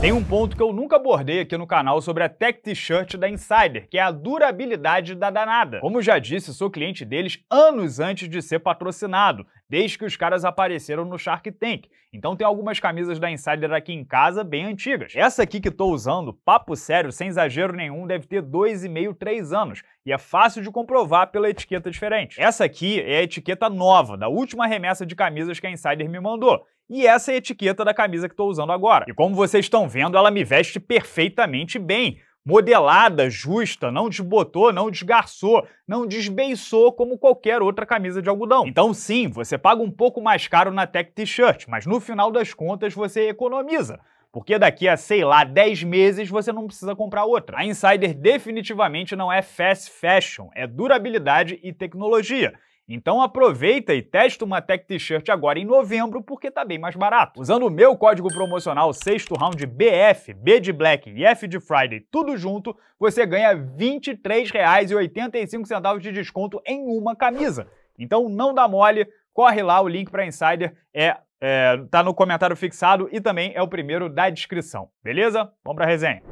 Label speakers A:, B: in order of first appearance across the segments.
A: Tem um ponto que eu nunca abordei aqui no canal sobre a Tech T-shirt da Insider, que é a durabilidade da danada. Como já disse, sou cliente deles anos antes de ser patrocinado, desde que os caras apareceram no Shark Tank. Então tem algumas camisas da Insider aqui em casa bem antigas. Essa aqui que estou usando, papo sério, sem exagero nenhum, deve ter 2,5, 3 anos. E é fácil de comprovar pela etiqueta diferente. Essa aqui é a etiqueta nova, da última remessa de camisas que a Insider me mandou e essa é a etiqueta da camisa que estou usando agora. E como vocês estão vendo, ela me veste perfeitamente bem. Modelada, justa, não desbotou, não desgarçou, não desbeiçou como qualquer outra camisa de algodão. Então sim, você paga um pouco mais caro na Tech T-shirt, mas no final das contas você economiza porque daqui a, sei lá, 10 meses você não precisa comprar outra. A Insider definitivamente não é fast fashion, é durabilidade e tecnologia. Então aproveita e testa uma Tech T-shirt agora em novembro porque tá bem mais barato. Usando o meu código promocional sexto round BF, B de Black e F de Friday, tudo junto, você ganha R$ 23,85 de desconto em uma camisa. Então não dá mole, corre lá, o link para Insider é, é tá no comentário fixado e também é o primeiro da descrição. Beleza? Vamos para resenha.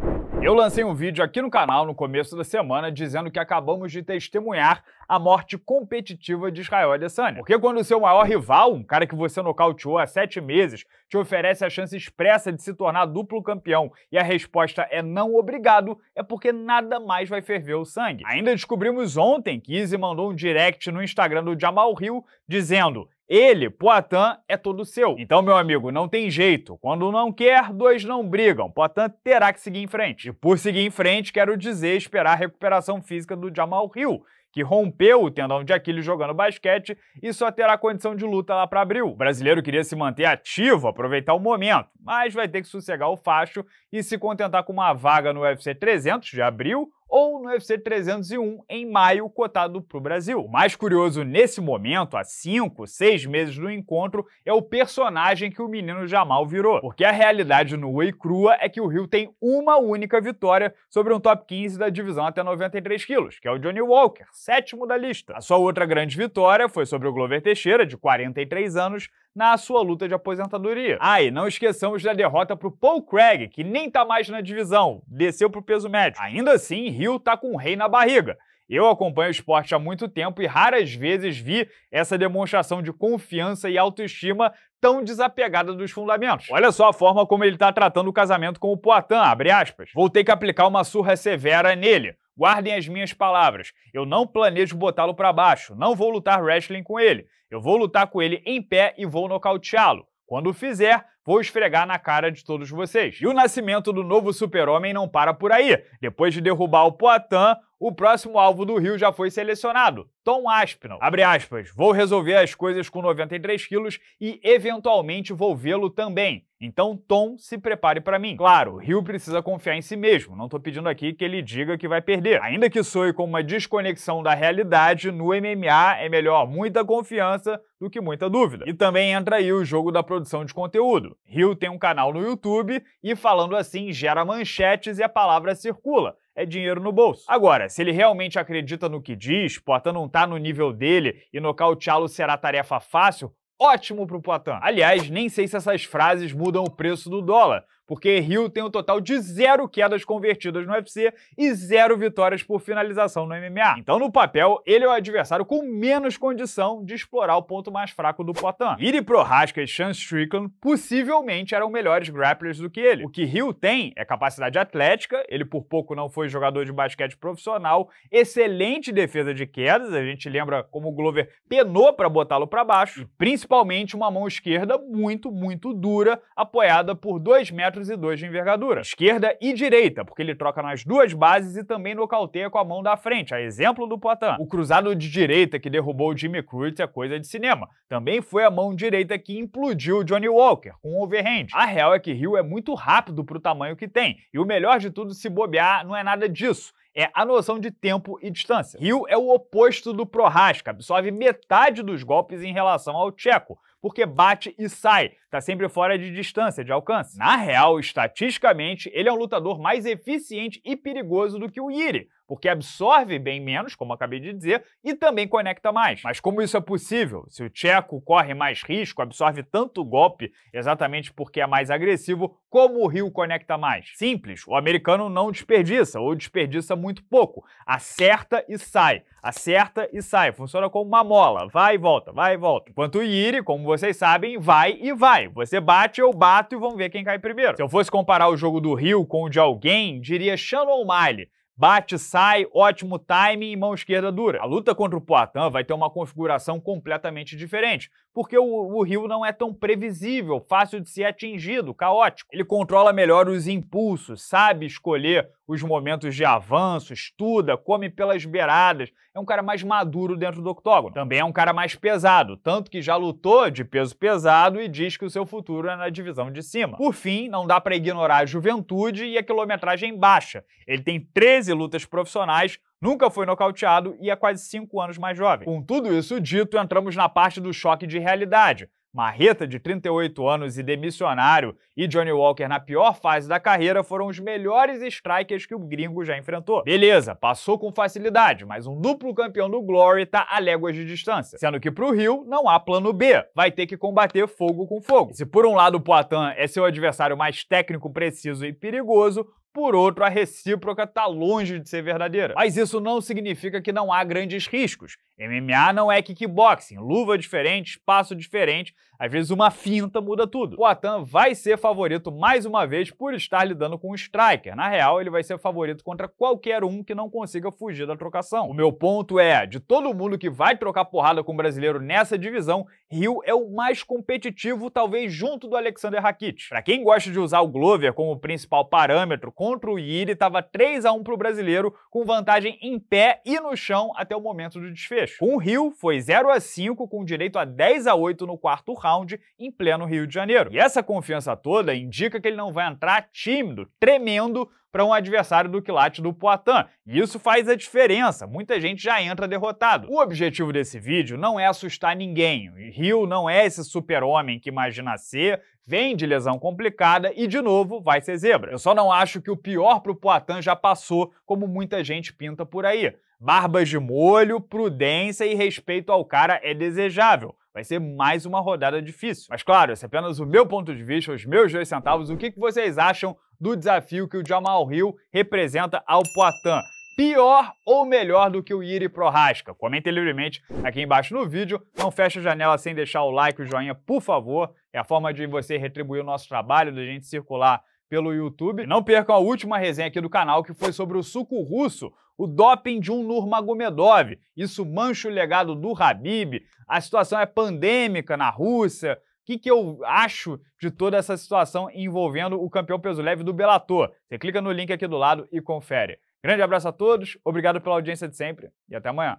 A: Eu lancei um vídeo aqui no canal no começo da semana dizendo que acabamos de testemunhar a morte competitiva de Israel Adesanya. Porque quando o seu maior rival, um cara que você nocauteou há sete meses, te oferece a chance expressa de se tornar duplo campeão e a resposta é não obrigado, é porque nada mais vai ferver o sangue. Ainda descobrimos ontem que Izzy mandou um direct no Instagram do Jamal Hill dizendo ele, Poitin, é todo seu. Então, meu amigo, não tem jeito. Quando não quer, dois não brigam. Poitin terá que seguir em frente. E por seguir em frente, quero dizer esperar a recuperação física do Jamal Hill, que rompeu o tendão de Aquiles jogando basquete e só terá condição de luta lá para abril. O brasileiro queria se manter ativo, aproveitar o momento, mas vai ter que sossegar o facho e se contentar com uma vaga no UFC 300 de abril ou no UFC 301 em maio, cotado para o Brasil. O mais curioso nesse momento, há cinco, seis meses do encontro, é o personagem que o menino Jamal virou. Porque a realidade no e crua é que o Rio tem uma única vitória sobre um top 15 da divisão até 93 quilos, que é o Johnny Walker, sétimo da lista. A sua outra grande vitória foi sobre o Glover Teixeira, de 43 anos, na sua luta de aposentadoria. Ah, e não esqueçamos da derrota para o Paul Craig, que nem tá mais na divisão, desceu para o peso médio. Ainda assim, Rio tá com o um rei na barriga. Eu acompanho o esporte há muito tempo e raras vezes vi essa demonstração de confiança e autoestima tão desapegada dos fundamentos. Olha só a forma como ele está tratando o casamento com o Poitin, abre aspas. Vou ter que aplicar uma surra severa nele Guardem as minhas palavras. Eu não planejo botá-lo para baixo. Não vou lutar wrestling com ele. Eu vou lutar com ele em pé e vou nocauteá-lo. Quando fizer, vou esfregar na cara de todos vocês. E o nascimento do novo super-homem não para por aí. Depois de derrubar o Poitin, o próximo alvo do Rio já foi selecionado, Tom Aspinall. Abre aspas, vou resolver as coisas com 93 quilos e eventualmente vou vê-lo também. Então, Tom, se prepare para mim. Claro, Rio precisa confiar em si mesmo. Não estou pedindo aqui que ele diga que vai perder. Ainda que soe como uma desconexão da realidade, no MMA é melhor muita confiança do que muita dúvida. E também entra aí o jogo da produção de conteúdo. Rio tem um canal no YouTube e falando assim gera manchetes e a palavra circula é dinheiro no bolso. Agora, se ele realmente acredita no que diz, Poitin não tá no nível dele e nocauteá-lo será tarefa fácil, ótimo pro Poitin. Aliás, nem sei se essas frases mudam o preço do dólar, porque Hill tem um total de zero quedas convertidas no UFC e zero vitórias por finalização no MMA. Então, no papel, ele é o adversário com menos condição de explorar o ponto mais fraco do Potan. Iri Prohaska e Sean Strickland possivelmente eram melhores grapplers do que ele. O que Hill tem é capacidade atlética, ele por pouco não foi jogador de basquete profissional, excelente defesa de quedas, a gente lembra como o Glover penou para botá-lo para baixo, e principalmente uma mão esquerda muito, muito dura, apoiada por 2 metros metros de envergadura, esquerda e direita, porque ele troca nas duas bases e também nocauteia com a mão da frente, a exemplo do Poitin. O cruzado de direita que derrubou o Jimmy Cruz é coisa de cinema. Também foi a mão direita que implodiu o Johnny Walker, com um overhand. A real é que Hill é muito rápido pro tamanho que tem, e o melhor de tudo, se bobear, não é nada disso é a noção de tempo e distância. Rio é o oposto do Prohaska, absorve metade dos golpes em relação ao Tcheco, porque bate e sai, está sempre fora de distância, de alcance. Na real, estatisticamente, ele é um lutador mais eficiente e perigoso do que o Yiri, porque absorve bem menos, como acabei de dizer, e também conecta mais. Mas como isso é possível? Se o Tcheco corre mais risco, absorve tanto golpe exatamente porque é mais agressivo, como o Rio conecta mais? Simples, o americano não desperdiça, ou desperdiça muito pouco. Acerta e sai, acerta e sai. Funciona como uma mola, vai e volta, vai e volta. Enquanto o Yiri, como vocês sabem, vai e vai. Você bate, eu bato e vamos ver quem cai primeiro. Se eu fosse comparar o jogo do Rio com o de alguém, diria Shannon O'Malley. Bate, sai, ótimo timing e mão esquerda dura. A luta contra o Poitin vai ter uma configuração completamente diferente, porque o, o Rio não é tão previsível, fácil de ser atingido, caótico. Ele controla melhor os impulsos, sabe escolher os momentos de avanço, estuda, come pelas beiradas. É um cara mais maduro dentro do octógono. Também é um cara mais pesado, tanto que já lutou de peso pesado e diz que o seu futuro é na divisão de cima. Por fim, não dá para ignorar a juventude e a quilometragem baixa. Ele tem 13 lutas profissionais, nunca foi nocauteado e é quase 5 anos mais jovem. Com tudo isso dito, entramos na parte do choque de realidade. Marreta, de 38 anos e demissionário, e Johnny Walker na pior fase da carreira foram os melhores strikers que o gringo já enfrentou. Beleza, passou com facilidade, mas um duplo campeão do Glory tá a léguas de distância. Sendo que pro Rio não há plano B, vai ter que combater fogo com fogo. E se por um lado o Poitin é seu adversário mais técnico, preciso e perigoso, por outro, a recíproca está longe de ser verdadeira. Mas isso não significa que não há grandes riscos. MMA não é kickboxing, luva diferente, espaço diferente, às vezes uma finta muda tudo. O Atan vai ser favorito mais uma vez por estar lidando com um striker. Na real, ele vai ser favorito contra qualquer um que não consiga fugir da trocação. O meu ponto é, de todo mundo que vai trocar porrada com o brasileiro nessa divisão, Rio é o mais competitivo, talvez junto do Alexander Rakic. Para quem gosta de usar o Glover como principal parâmetro, contra o Yiri estava 3 a 1 pro brasileiro, com vantagem em pé e no chão até o momento do desfecho desfecho. Com o Rio, foi 0 a 5 com direito a 10 a 8 no quarto round, em pleno Rio de Janeiro. E essa confiança toda indica que ele não vai entrar tímido, tremendo, para um adversário do quilate do Poitin. E isso faz a diferença, muita gente já entra derrotado. O objetivo desse vídeo não é assustar ninguém. O Rio não é esse super-homem que imagina ser, vem de lesão complicada e, de novo, vai ser zebra. Eu só não acho que o pior pro Poitin já passou, como muita gente pinta por aí. Barbas de molho, prudência e respeito ao cara é desejável. Vai ser mais uma rodada difícil. Mas claro, esse é apenas o meu ponto de vista, os meus dois centavos. O que vocês acham do desafio que o Jamal Hill representa ao Poitin? pior ou melhor do que o Iri Prohaska? Comente livremente aqui embaixo no vídeo. Não feche a janela sem deixar o like e o joinha, por favor. É a forma de você retribuir o nosso trabalho, da gente circular pelo YouTube. E não percam a última resenha aqui do canal, que foi sobre o suco russo, o doping de um Nurmagomedov. Isso mancha o legado do Habib. A situação é pandêmica na Rússia. O que, que eu acho de toda essa situação envolvendo o campeão peso leve do Bellator? Você clica no link aqui do lado e confere. Grande abraço a todos, obrigado pela audiência de sempre e até amanhã.